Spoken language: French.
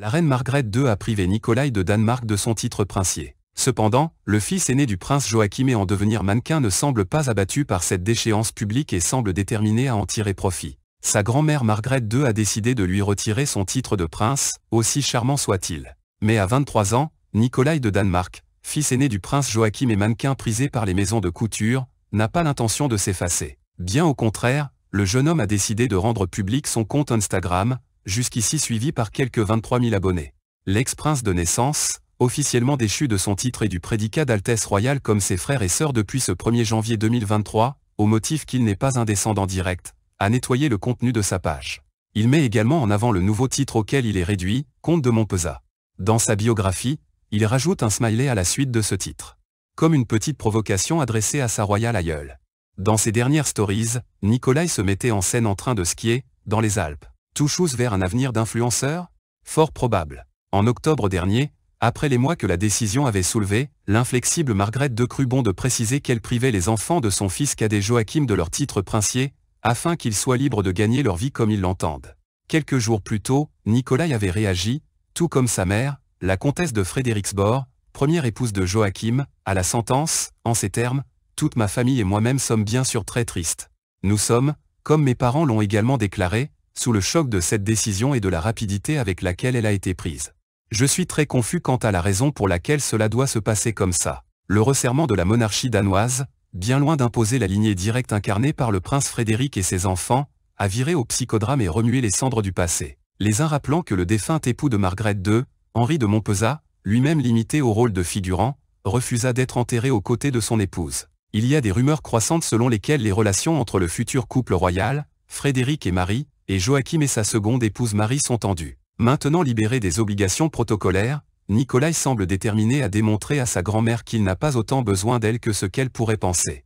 La reine Margrethe II a privé Nikolai de Danemark de son titre princier. Cependant, le fils aîné du prince Joachim et en devenir mannequin ne semble pas abattu par cette déchéance publique et semble déterminé à en tirer profit. Sa grand-mère Margrethe II a décidé de lui retirer son titre de prince, aussi charmant soit-il. Mais à 23 ans, Nikolai de Danemark, fils aîné du prince Joachim et mannequin prisé par les maisons de couture, n'a pas l'intention de s'effacer. Bien au contraire, le jeune homme a décidé de rendre public son compte Instagram, jusqu'ici suivi par quelques 23 000 abonnés. L'ex-prince de naissance, officiellement déchu de son titre et du prédicat d'altesse royale comme ses frères et sœurs depuis ce 1er janvier 2023, au motif qu'il n'est pas un descendant direct, a nettoyé le contenu de sa page. Il met également en avant le nouveau titre auquel il est réduit, Comte de Montpesa. Dans sa biographie, il rajoute un smiley à la suite de ce titre. Comme une petite provocation adressée à sa royale aïeule. Dans ses dernières stories, Nikolai se mettait en scène en train de skier, dans les Alpes vers un avenir d'influenceur Fort probable. En octobre dernier, après les mois que la décision avait soulevés, l'inflexible Margrethe de Crubon de préciser qu'elle privait les enfants de son fils cadet Joachim de leur titre princier, afin qu'ils soient libres de gagner leur vie comme ils l'entendent. Quelques jours plus tôt, Nicolas avait réagi, tout comme sa mère, la comtesse de Frédéricksborg, première épouse de Joachim, à la sentence, en ces termes, « Toute ma famille et moi-même sommes bien sûr très tristes. Nous sommes, comme mes parents l'ont également déclaré, sous le choc de cette décision et de la rapidité avec laquelle elle a été prise. Je suis très confus quant à la raison pour laquelle cela doit se passer comme ça. Le resserrement de la monarchie danoise, bien loin d'imposer la lignée directe incarnée par le prince Frédéric et ses enfants, a viré au psychodrame et remué les cendres du passé. Les uns rappelant que le défunt époux de Margaret II, Henri de Montpezat, lui-même limité au rôle de figurant, refusa d'être enterré aux côtés de son épouse. Il y a des rumeurs croissantes selon lesquelles les relations entre le futur couple royal, Frédéric et Marie, et Joachim et sa seconde épouse Marie sont tendus. Maintenant libéré des obligations protocolaires, Nicolas semble déterminé à démontrer à sa grand-mère qu'il n'a pas autant besoin d'elle que ce qu'elle pourrait penser.